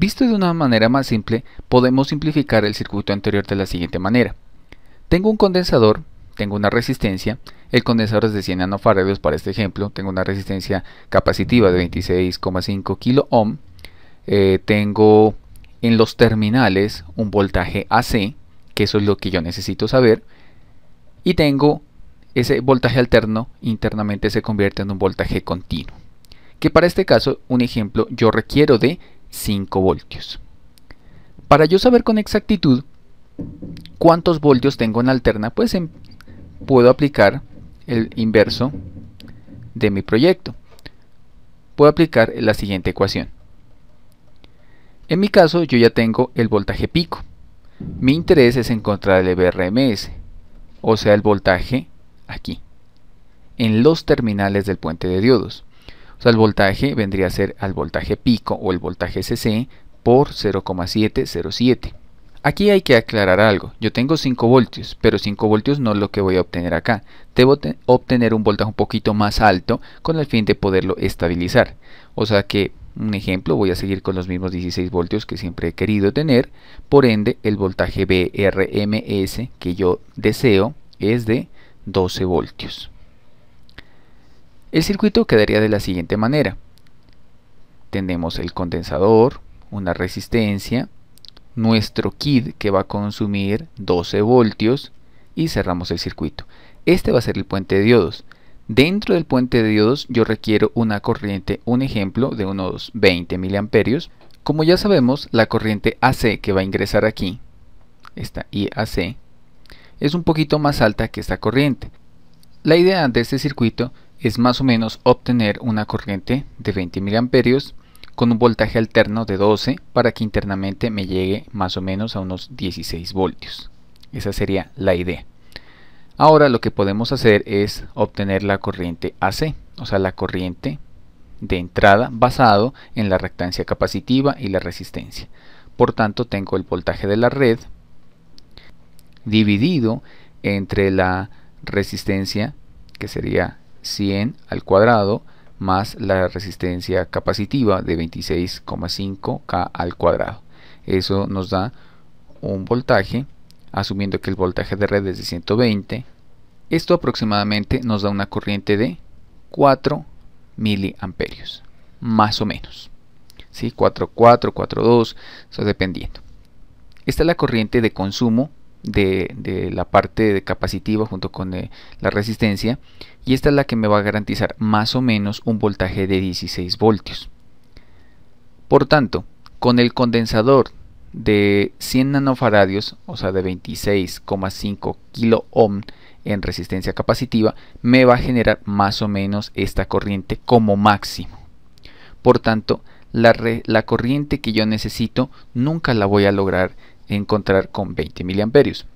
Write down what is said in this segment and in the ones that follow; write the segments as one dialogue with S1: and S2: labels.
S1: Visto de una manera más simple, podemos simplificar el circuito anterior de la siguiente manera. Tengo un condensador, tengo una resistencia, el condensador es de 100 nanofaradios para este ejemplo, tengo una resistencia capacitiva de 26,5 kilo ohm, eh, tengo en los terminales un voltaje AC, que eso es lo que yo necesito saber, y tengo ese voltaje alterno internamente se convierte en un voltaje continuo. Que para este caso, un ejemplo, yo requiero de 5 voltios. Para yo saber con exactitud cuántos voltios tengo en alterna, pues em, puedo aplicar el inverso de mi proyecto. Puedo aplicar la siguiente ecuación. En mi caso yo ya tengo el voltaje pico. Mi interés es encontrar el EBRMS, o sea el voltaje aquí, en los terminales del puente de diodos. O sea, el voltaje vendría a ser al voltaje pico o el voltaje CC por 0,707. Aquí hay que aclarar algo. Yo tengo 5 voltios, pero 5 voltios no es lo que voy a obtener acá. Debo obtener un voltaje un poquito más alto con el fin de poderlo estabilizar. O sea que, un ejemplo, voy a seguir con los mismos 16 voltios que siempre he querido tener. Por ende, el voltaje BRMS que yo deseo es de 12 voltios. El circuito quedaría de la siguiente manera. Tenemos el condensador, una resistencia, nuestro kit que va a consumir 12 voltios y cerramos el circuito. Este va a ser el puente de diodos. Dentro del puente de diodos yo requiero una corriente, un ejemplo de unos 20 mA. Como ya sabemos, la corriente AC que va a ingresar aquí, esta IAC, es un poquito más alta que esta corriente. La idea de este circuito es más o menos obtener una corriente de 20 miliamperios con un voltaje alterno de 12 para que internamente me llegue más o menos a unos 16 voltios. Esa sería la idea. Ahora lo que podemos hacer es obtener la corriente AC, o sea la corriente de entrada basado en la rectancia capacitiva y la resistencia. Por tanto tengo el voltaje de la red dividido entre la resistencia que sería 100 al cuadrado más la resistencia capacitiva de 26,5K al cuadrado. Eso nos da un voltaje, asumiendo que el voltaje de red es de 120. Esto aproximadamente nos da una corriente de 4 miliamperios, más o menos. ¿Sí? 4, 4, 4, eso dependiendo. Esta es la corriente de consumo de, la parte capacitiva junto con eh, la resistencia y esta es la que me va a garantizar más o menos un voltaje de 16 voltios. Por tanto, con el condensador de 100 nanofaradios, o sea de 26,5 kilo ohm en resistencia capacitiva, me va a generar más o menos esta corriente como máximo. Por tanto, la, la corriente que yo necesito nunca la voy a lograr encontrar con 20 miliamperios.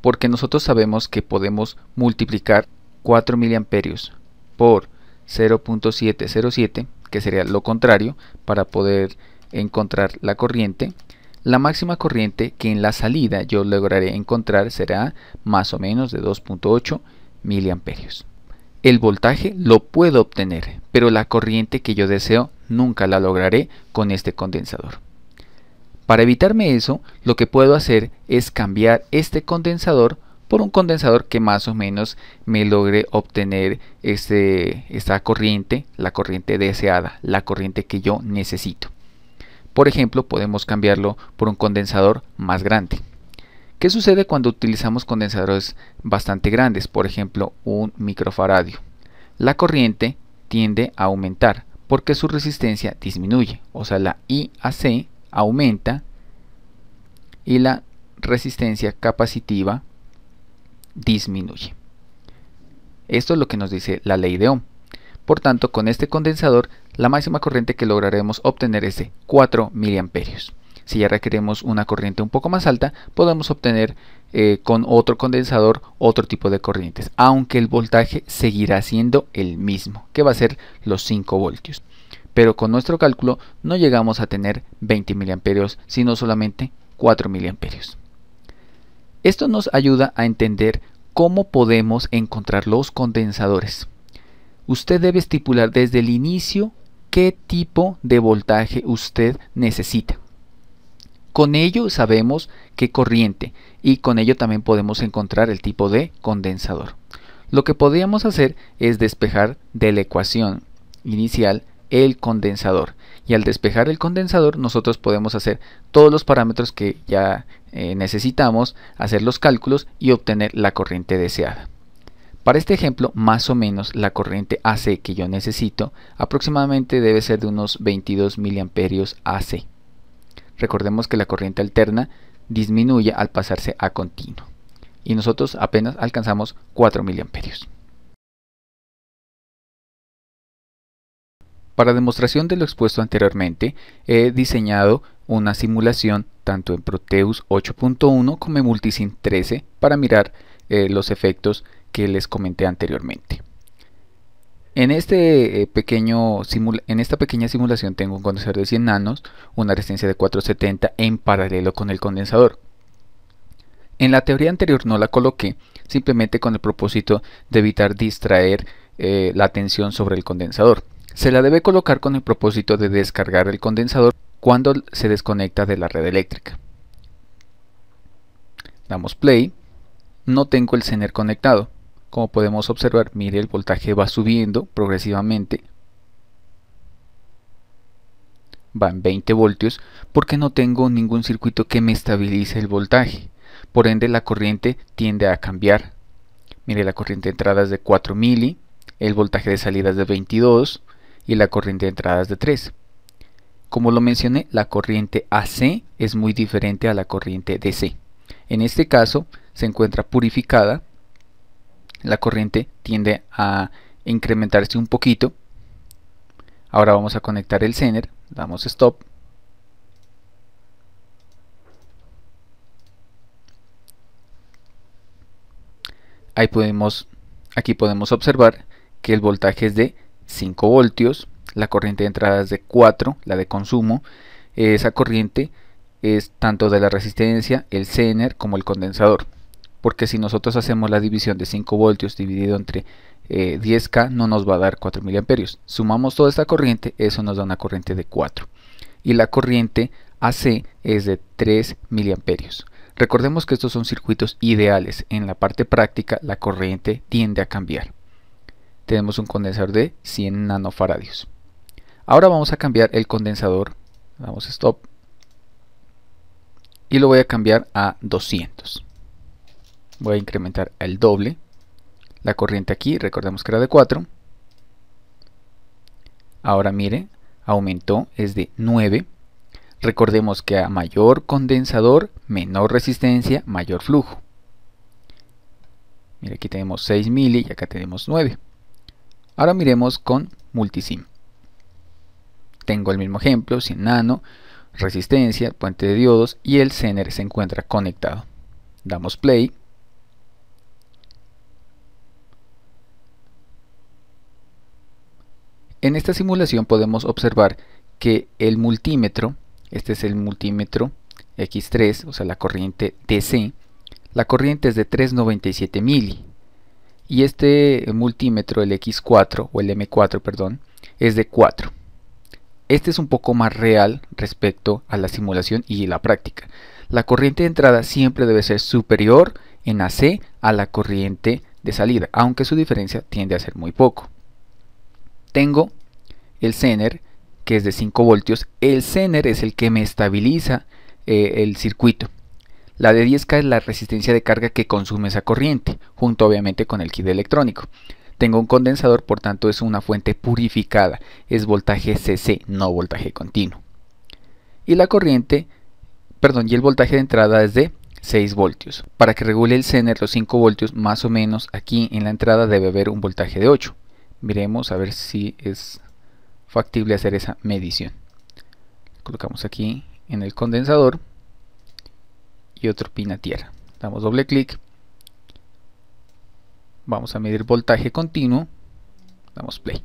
S1: Porque nosotros sabemos que podemos multiplicar 4 miliamperios por 0.707, que sería lo contrario, para poder encontrar la corriente. La máxima corriente que en la salida yo lograré encontrar será más o menos de 2.8 miliamperios. El voltaje lo puedo obtener, pero la corriente que yo deseo nunca la lograré con este condensador. Para evitarme eso, lo que puedo hacer es cambiar este condensador por un condensador que más o menos me logre obtener este, esta corriente, la corriente deseada, la corriente que yo necesito. Por ejemplo, podemos cambiarlo por un condensador más grande. ¿Qué sucede cuando utilizamos condensadores bastante grandes? Por ejemplo, un microfaradio. La corriente tiende a aumentar porque su resistencia disminuye, o sea, la IAC aumenta y la resistencia capacitiva disminuye. Esto es lo que nos dice la ley de Ohm. Por tanto, con este condensador, la máxima corriente que lograremos obtener es de 4 miliamperios Si ya requerimos una corriente un poco más alta, podemos obtener eh, con otro condensador otro tipo de corrientes, aunque el voltaje seguirá siendo el mismo, que va a ser los 5 voltios pero con nuestro cálculo no llegamos a tener 20 mA, sino solamente 4 mA. Esto nos ayuda a entender cómo podemos encontrar los condensadores. Usted debe estipular desde el inicio qué tipo de voltaje usted necesita. Con ello sabemos qué corriente y con ello también podemos encontrar el tipo de condensador. Lo que podríamos hacer es despejar de la ecuación inicial el condensador. Y al despejar el condensador nosotros podemos hacer todos los parámetros que ya eh, necesitamos, hacer los cálculos y obtener la corriente deseada. Para este ejemplo, más o menos la corriente AC que yo necesito aproximadamente debe ser de unos 22 miliamperios AC. Recordemos que la corriente alterna disminuye al pasarse a continuo y nosotros apenas alcanzamos 4 miliamperios. Para demostración de lo expuesto anteriormente, he diseñado una simulación tanto en Proteus 8.1 como en Multisim 13 para mirar eh, los efectos que les comenté anteriormente. Este, eh, en, esta pequeña simulación tengo un condensador de 100 nanos, una resistencia de 470 en paralelo con el condensador. En la teoría anterior no la coloqué, simplemente con el propósito de evitar distraer eh, la atención sobre el condensador. Se la debe colocar con el propósito de descargar el condensador cuando se desconecta de la red eléctrica. Damos play. No tengo el zener conectado. Como podemos observar, mire el voltaje va subiendo progresivamente. Va en 20 voltios porque no tengo ningún circuito que me estabilice el voltaje. Por ende la corriente tiende a cambiar. Mire la corriente de entrada es de 4 mili, el voltaje de salida es de 22, y la corriente de entrada es de 3. Como lo mencioné, la corriente AC es muy diferente a la corriente DC. En este caso, se encuentra purificada, la corriente tiende a incrementarse un poquito. Ahora vamos a conectar el zener, damos stop. Ahí podemos, aquí podemos observar que el voltaje es de 5 voltios, la corriente de entrada es de 4, la de consumo. Esa corriente es tanto de la resistencia, el zener como el condensador. Porque si nosotros hacemos la división de 5 voltios dividido entre 10K eh, no nos va a dar 4 miliamperios. Sumamos toda esta corriente, eso nos da una corriente de 4. Y la corriente AC es de 3 miliamperios. Recordemos que estos son circuitos ideales. En la parte práctica la corriente tiende a cambiar tenemos un condensador de 100 nanofaradios. Ahora vamos a cambiar el condensador, damos stop, y lo voy a cambiar a 200. Voy a incrementar el doble la corriente aquí, recordemos que era de 4. Ahora mire, aumentó, es de 9. Recordemos que a mayor condensador, menor resistencia, mayor flujo. Mira, aquí tenemos 6 mili y acá tenemos 9. Ahora miremos con multisim. Tengo el mismo ejemplo, sin nano, resistencia, puente de diodos y el zener se encuentra conectado. Damos play. En esta simulación podemos observar que el multímetro, este es el multímetro X3, o sea la corriente DC, la corriente es de 397 mili, y este multímetro, el X4 o el M4, perdón, es de 4. Este es un poco más real respecto a la simulación y la práctica. La corriente de entrada siempre debe ser superior en AC a la corriente de salida, aunque su diferencia tiende a ser muy poco. Tengo el Zener, que es de 5 voltios. El Zener es el que me estabiliza eh, el circuito. La de 10K es la resistencia de carga que consume esa corriente, junto obviamente con el kit electrónico. Tengo un condensador, por tanto es una fuente purificada, es voltaje CC, no voltaje continuo. Y la corriente, perdón, y el voltaje de entrada es de 6 voltios. Para que regule el zener los 5 voltios, más o menos aquí en la entrada debe haber un voltaje de 8. Miremos a ver si es factible hacer esa medición. Colocamos aquí en el condensador otro pin a tierra. Damos doble clic. Vamos a medir voltaje continuo. Damos play.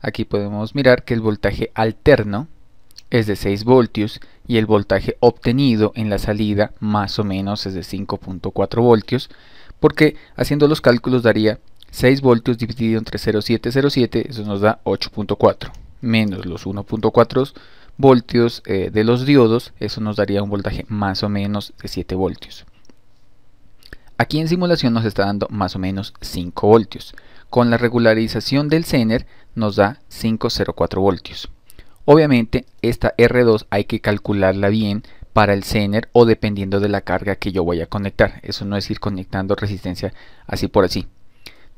S1: Aquí podemos mirar que el voltaje alterno es de 6 voltios y el voltaje obtenido en la salida más o menos es de 5.4 voltios porque haciendo los cálculos daría 6 voltios dividido entre 0,707, eso nos da 8.4, menos los 1.4 voltios eh, de los diodos, eso nos daría un voltaje más o menos de 7 voltios. Aquí en simulación nos está dando más o menos 5 voltios. Con la regularización del Zener nos da 504 voltios. Obviamente esta R2 hay que calcularla bien para el Zener o dependiendo de la carga que yo voy a conectar. Eso no es ir conectando resistencia así por así.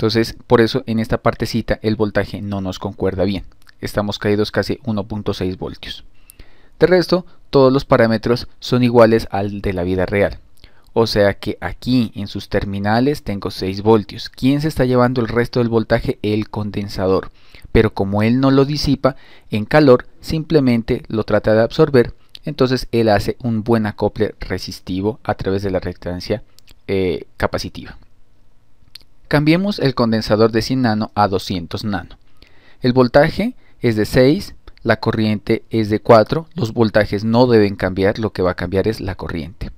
S1: Entonces, por eso en esta partecita el voltaje no nos concuerda bien. Estamos caídos casi 1.6 voltios. De resto, todos los parámetros son iguales al de la vida real. O sea que aquí en sus terminales tengo 6 voltios. ¿Quién se está llevando el resto del voltaje? El condensador. Pero como él no lo disipa en calor, simplemente lo trata de absorber. Entonces él hace un buen acople resistivo a través de la reactancia eh, capacitiva. Cambiemos el condensador de 100 nano a 200 nano. El voltaje es de 6, la corriente es de 4, los voltajes no deben cambiar, lo que va a cambiar es la corriente.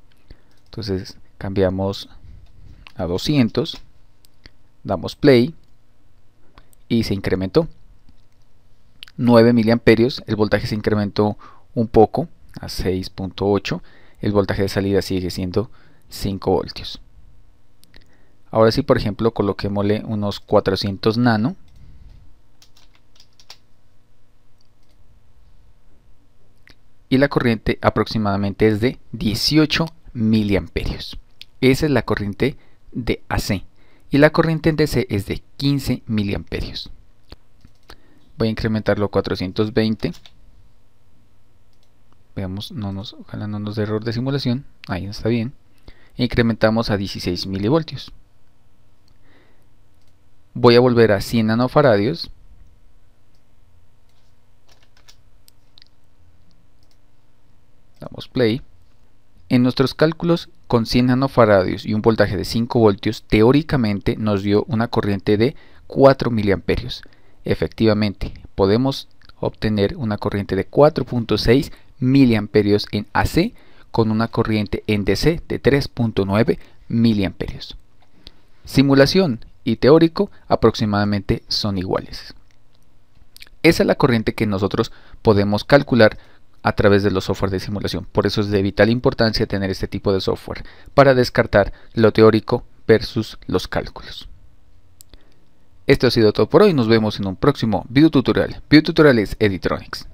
S1: Entonces cambiamos a 200, damos play y se incrementó. 9 miliamperios, el voltaje se incrementó un poco a 6.8, el voltaje de salida sigue siendo 5 voltios. Ahora sí, por ejemplo, coloquémosle unos 400 nano. Y la corriente aproximadamente es de 18 miliamperios. Esa es la corriente de AC. Y la corriente en DC es de 15 miliamperios. Voy a incrementarlo a 420. Veamos, no nos, ojalá no nos dé error de simulación. Ahí está bien. Incrementamos a 16 milivoltios voy a volver a 100 nanofaradios damos play en nuestros cálculos con 100 nanofaradios y un voltaje de 5 voltios teóricamente nos dio una corriente de 4 miliamperios efectivamente podemos obtener una corriente de 4.6 miliamperios en AC con una corriente en DC de 3.9 miliamperios. Simulación y teórico aproximadamente son iguales. Esa es la corriente que nosotros podemos calcular a través de los software de simulación. Por eso es de vital importancia tener este tipo de software para descartar lo teórico versus los cálculos. Esto ha sido todo por hoy, nos vemos en un próximo video tutorial. Video tutorial es Editronics.